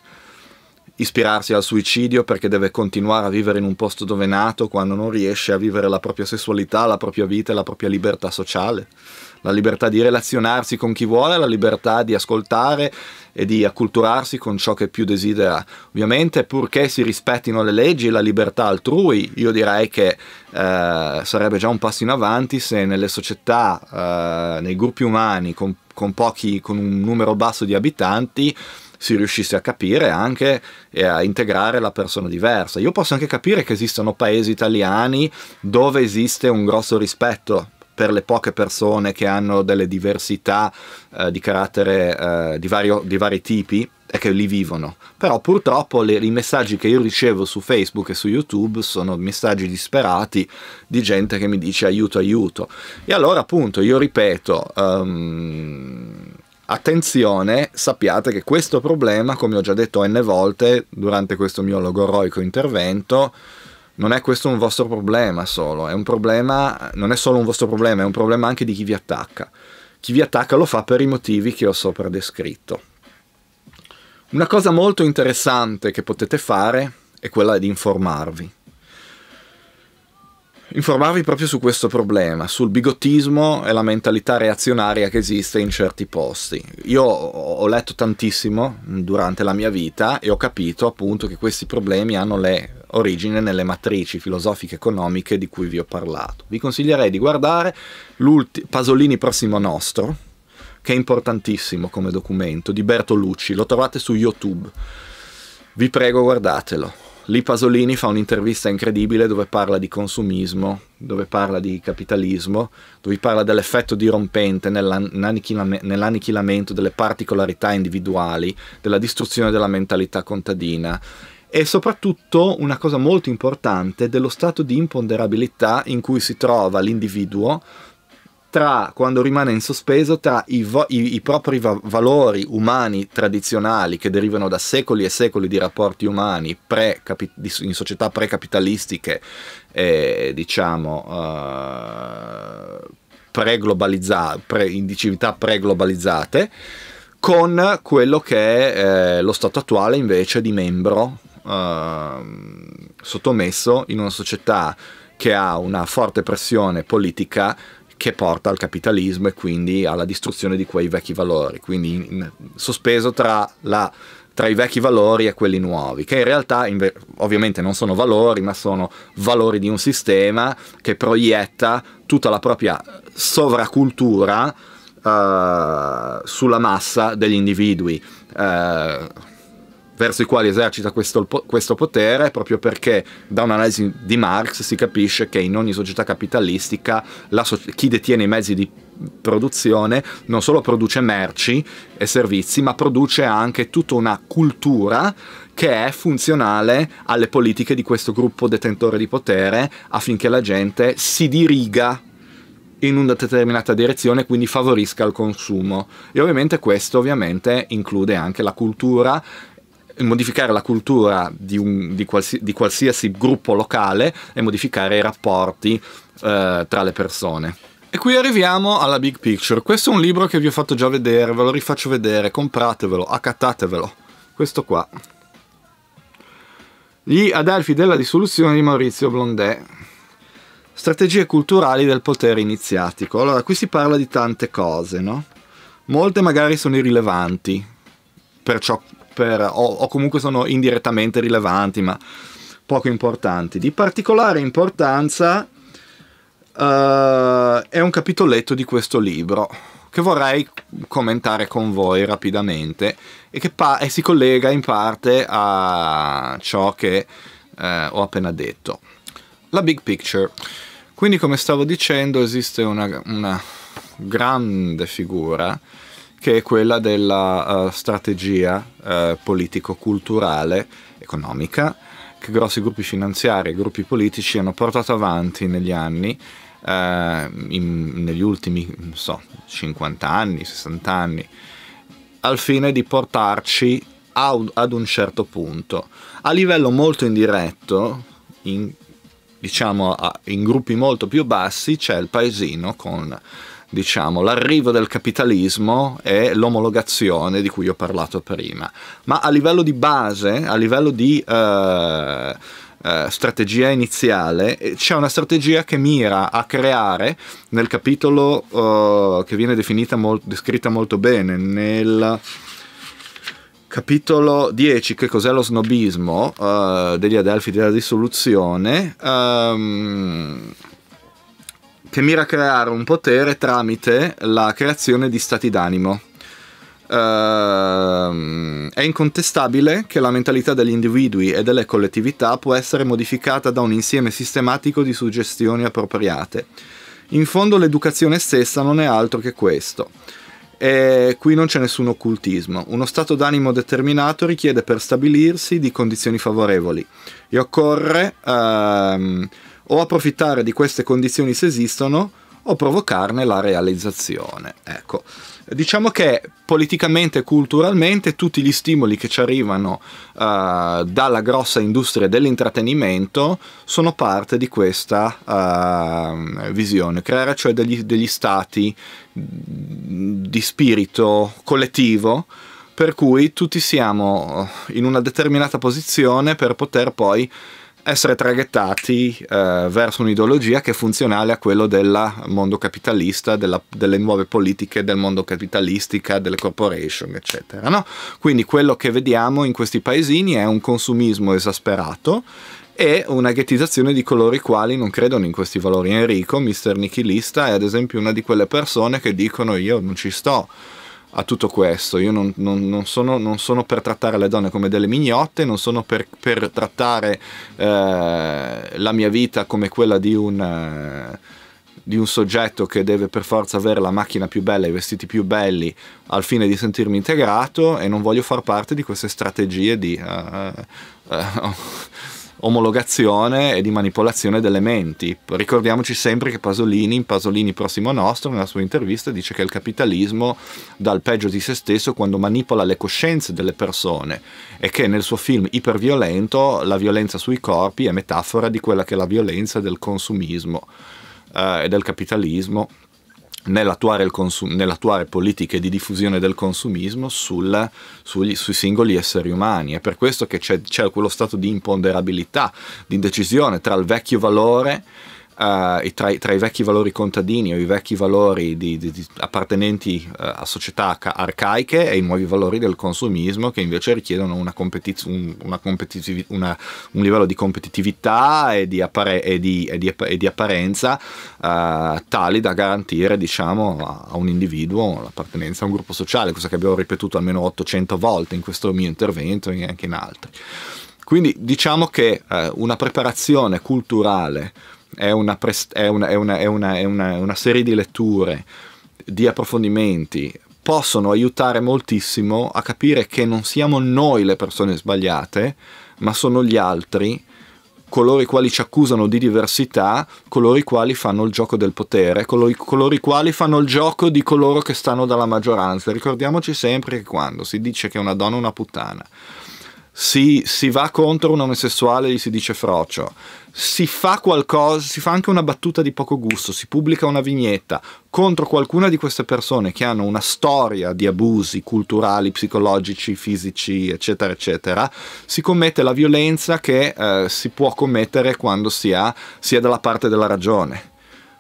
Ispirarsi al suicidio perché deve continuare a vivere in un posto dove è nato quando non riesce a vivere la propria sessualità, la propria vita e la propria libertà sociale? la libertà di relazionarsi con chi vuole, la libertà di ascoltare e di acculturarsi con ciò che più desidera. Ovviamente purché si rispettino le leggi e la libertà altrui, io direi che eh, sarebbe già un passo in avanti se nelle società, eh, nei gruppi umani con, con, pochi, con un numero basso di abitanti, si riuscisse a capire anche e a integrare la persona diversa. Io posso anche capire che esistono paesi italiani dove esiste un grosso rispetto per le poche persone che hanno delle diversità eh, di carattere eh, di, vario, di vari tipi e che li vivono. Però purtroppo le, i messaggi che io ricevo su Facebook e su YouTube sono messaggi disperati di gente che mi dice aiuto, aiuto. E allora appunto io ripeto... Um, Attenzione, sappiate che questo problema, come ho già detto n volte durante questo mio logoroico intervento, non è questo un vostro problema solo, è un problema, non è solo un vostro problema, è un problema anche di chi vi attacca. Chi vi attacca lo fa per i motivi che ho sopra descritto. Una cosa molto interessante che potete fare è quella di informarvi. Informarvi proprio su questo problema, sul bigottismo e la mentalità reazionaria che esiste in certi posti. Io ho letto tantissimo durante la mia vita e ho capito appunto che questi problemi hanno le origine nelle matrici filosofiche-economiche di cui vi ho parlato. Vi consiglierei di guardare Pasolini Prossimo Nostro, che è importantissimo come documento, di Bertolucci, lo trovate su YouTube. Vi prego guardatelo. Lì Pasolini fa un'intervista incredibile dove parla di consumismo, dove parla di capitalismo, dove parla dell'effetto dirompente nell'annichilamento delle particolarità individuali, della distruzione della mentalità contadina e soprattutto una cosa molto importante dello stato di imponderabilità in cui si trova l'individuo tra, quando rimane in sospeso tra i, i, i propri va valori umani tradizionali che derivano da secoli e secoli di rapporti umani in società precapitalistiche, eh, diciamo, eh, pre-globalizzate, pre indicività pre-globalizzate, con quello che è eh, lo stato attuale invece di membro eh, sottomesso in una società che ha una forte pressione politica che porta al capitalismo e quindi alla distruzione di quei vecchi valori, quindi in, in, sospeso tra, la, tra, i vecchi valori e quelli nuovi, che in realtà in, ovviamente non sono valori, ma sono valori di un sistema che proietta tutta la propria sovracultura eh, sulla massa degli individui. Eh, verso i quali esercita questo, questo potere proprio perché da un'analisi di Marx si capisce che in ogni società capitalistica so chi detiene i mezzi di produzione non solo produce merci e servizi, ma produce anche tutta una cultura che è funzionale alle politiche di questo gruppo detentore di potere affinché la gente si diriga in una determinata direzione, quindi favorisca il consumo. E ovviamente questo ovviamente include anche la cultura modificare la cultura di, un, di, qualsi, di qualsiasi gruppo locale e modificare i rapporti eh, tra le persone. E qui arriviamo alla big picture. Questo è un libro che vi ho fatto già vedere, ve lo rifaccio vedere, compratevelo, accattatevelo. Questo qua. Gli Adelfi della dissoluzione di Maurizio Blondet. Strategie culturali del potere iniziatico. Allora, qui si parla di tante cose, no? Molte magari sono irrilevanti per ciò rapper o, o comunque sono indirettamente rilevanti ma poco importanti. Di particolare importanza Uh, è un capitoletto di questo libro che vorrei commentare con voi rapidamente e che e si collega in parte a ciò che uh, ho appena detto. La big picture. Quindi come stavo dicendo esiste una, una grande figura che è quella della uh, strategia uh, politico-culturale, economica, che grossi gruppi finanziari e gruppi politici hanno portato avanti negli anni, uh, in, negli ultimi so, 50 anni, 60 anni, al fine di portarci ad un certo punto. A livello molto indiretto, in, diciamo in gruppi molto più bassi, c'è il paesino con diciamo, l'arrivo del capitalismo e l'omologazione di cui ho parlato prima. Ma a livello di base, a livello di... Eh, Uh, strategia iniziale, eh, c'è una strategia che mira a creare nel capitolo uh, che viene definita molt- descritta molto bene nel capitolo 10 che cos'è lo snobismo uh, degli Adelfi della dissoluzione ehm, che mira a creare un potere tramite la creazione di stati d'animo. Uh, è incontestabile che la mentalità degli individui e delle collettività può essere modificata da un insieme sistematico di suggestioni appropriate. In fondo l'educazione stessa non è altro che questo. E qui non c'è nessun occultismo. Uno stato d'animo determinato richiede per stabilirsi di condizioni favorevoli e occorre... Uh, o approfittare di queste condizioni se esistono o provocarne la realizzazione. Ecco, diciamo che politicamente e culturalmente tutti gli stimoli che ci arrivano uh, dalla grossa industria dell'intrattenimento sono parte di questa uh, visione, creare cioè degli, degli stati mm, di spirito collettivo per cui tutti siamo eh, in una determinata posizione per poter poi essere traghettati eh, verso un'ideologia che è funzionale a quello del mondo capitalista, della, delle nuove politiche del mondo capitalistica, delle corporation, eccetera. No? Quindi quello che vediamo in questi paesini è un consumismo esasperato e una ghettizzazione di coloro i quali non credono in questi valori. Enrico, mister nichilista, è ad esempio una di quelle persone che dicono io non ci sto a tutto questo. Io non, non, non, sono, non, sono, per trattare le donne come delle mignotte, non sono per, per trattare eh, la mia vita come quella di un, eh, di un, soggetto che deve per forza avere la macchina più bella, i vestiti più belli al fine di sentirmi integrato e non voglio far parte di queste strategie di... Uh, uh, [LAUGHS] omologazione e di manipolazione delle menti. Ricordiamoci sempre che Pasolini, in Pasolini Prossimo Nostro, nella sua intervista, dice che il capitalismo dà il peggio di se stesso quando manipola le coscienze delle persone e che nel suo film iperviolento la violenza sui corpi è metafora di quella che è la violenza del consumismo eh, e del capitalismo nell'attuare, consum- nell'attuare, politiche di diffusione del consumismo sul, sugli, sui singoli esseri umani. È per questo che c'è, c'è quello stato di imponderabilità, di indecisione tra il vecchio valore eh, tra, tra, i vecchi valori contadini o i vecchi valori di, di, di appartenenti eh, a società arcaiche e i nuovi valori del consumismo che invece richiedono una competiz- un, una competitiv- una, un, livello di competitività e di, appare- e di e e apparenza eh, tali da garantire diciamo, a, un individuo l'appartenenza a un gruppo sociale, cosa che abbiamo ripetuto almeno 800 volte in questo mio intervento e anche in altri. Quindi diciamo che eh, una preparazione culturale è una, prest- è una, è una, è una, una serie di letture, di approfondimenti, possono aiutare moltissimo a capire che non siamo noi le persone sbagliate, ma sono gli altri, coloro i quali ci accusano di diversità, coloro i quali fanno il gioco del potere, coloro, coloro i quali fanno il gioco di coloro che stanno dalla maggioranza. Ricordiamoci sempre che quando si dice che una donna è una puttana, si, si, va contro un omosessuale e gli si dice frocio, si fa qualcosa, si fa anche una battuta di poco gusto, si pubblica una vignetta contro qualcuna di queste persone che hanno una storia di abusi culturali, psicologici, fisici, eccetera, eccetera, si commette la violenza che eh, si può commettere quando si, ha, si è dalla parte della ragione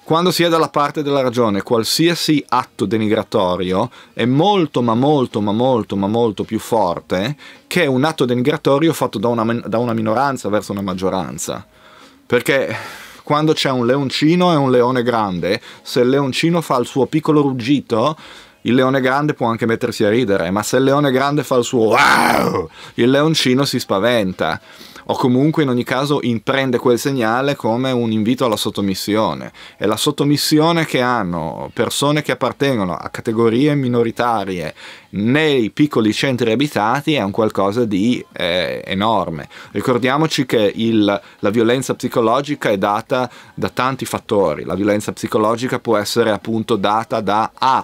quando si è dalla parte della ragione, qualsiasi atto denigratorio è molto ma molto ma molto ma molto più forte che un atto denigratorio fatto da una, da una minoranza verso una maggioranza. Perché quando c'è un leoncino e un leone grande, se il leoncino fa il suo piccolo ruggito, il leone grande può anche mettersi a ridere, ma se il leone grande fa il suo wow, il leoncino si spaventa o comunque in ogni caso imprende quel segnale come un invito alla sottomissione. E la sottomissione che hanno persone che appartengono a categorie minoritarie nei piccoli centri abitati è un qualcosa di eh, enorme. Ricordiamoci che il, la violenza psicologica è data da tanti fattori. La violenza psicologica può essere appunto data da A,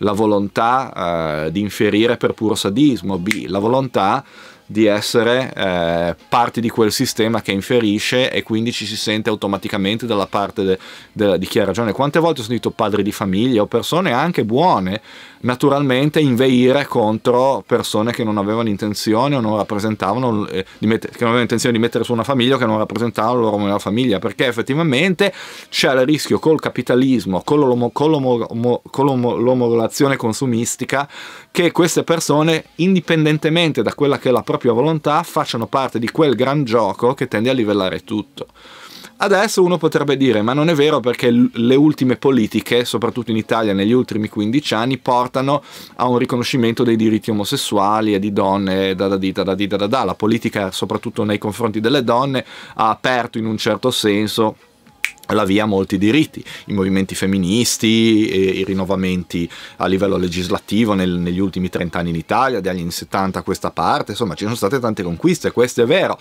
la volontà eh, di inferire per puro sadismo, B, la volontà di essere eh, parte di quel sistema che inferisce e quindi ci si sente automaticamente dalla parte de, de, di chi ha ragione. Quante volte ho sentito padri di famiglia o persone anche buone naturalmente inveire contro persone che non avevano intenzione o non rappresentavano eh, di met- che non avevano intenzione di mettere su una famiglia o che non rappresentavano la loro famiglia perché effettivamente c'è il rischio col capitalismo con, l'omo- con, l'omo- con l'omo- l'omologazione consumistica che queste persone indipendentemente da quella che è la propria propria volontà facciano parte di quel gran gioco che tende a livellare tutto. Adesso uno potrebbe dire, ma non è vero perché le ultime politiche, soprattutto in Italia negli ultimi 15 anni, portano a un riconoscimento dei diritti omosessuali e di donne, da da di, da da di, da da da. La politica, soprattutto nei confronti delle donne, ha aperto in un certo senso la via a molti diritti, i movimenti femministi, i rinnovamenti a livello legislativo nel, negli ultimi 30 anni in Italia, dagli anni 70 a questa parte, insomma ci sono state tante conquiste, questo è vero,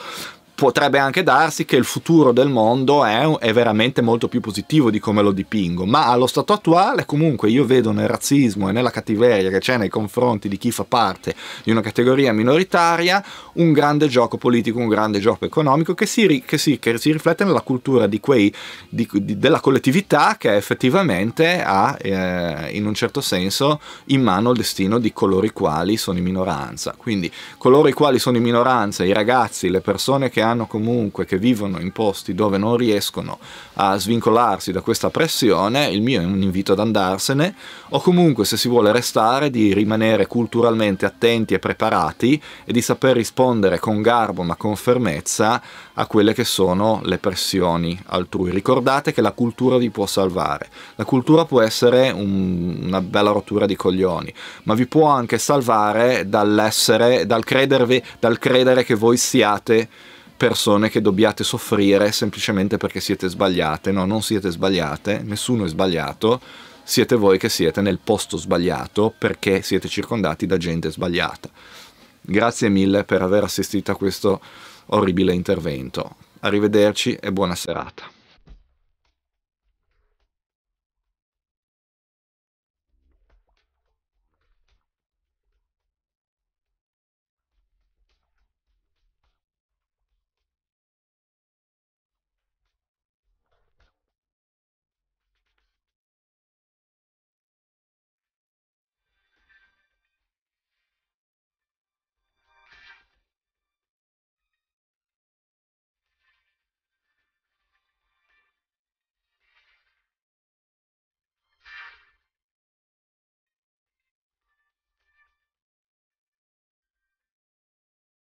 potrebbe anche darsi che il futuro del mondo è, è, veramente molto più positivo di come lo dipingo, ma allo stato attuale comunque io vedo nel razzismo e nella cattiveria che c'è nei confronti di chi fa parte di una categoria minoritaria un grande gioco politico, un grande gioco economico che si, che si, che si riflette nella cultura di quei, di, di, della collettività che effettivamente ha eh, in un certo senso in mano il destino di coloro i quali sono in minoranza. Quindi coloro i quali sono in minoranza, i ragazzi, le persone che hanno comunque, che vivono in posti dove non riescono a svincolarsi da questa pressione, il mio è un invito ad andarsene, o comunque se si vuole restare di rimanere culturalmente attenti e preparati e di saper rispondere con garbo ma con fermezza a quelle che sono le pressioni altrui. Ricordate che la cultura vi può salvare, la cultura può essere un, una bella rottura di coglioni, ma vi può anche salvare dall'essere, dal, credervi, dal credere che voi siate persone che dobbiate soffrire semplicemente perché siete sbagliate. No, non siete sbagliate, nessuno è sbagliato, siete voi che siete nel posto sbagliato perché siete circondati da gente sbagliata. Grazie mille per aver assistito a questo orribile intervento. Arrivederci e buona serata.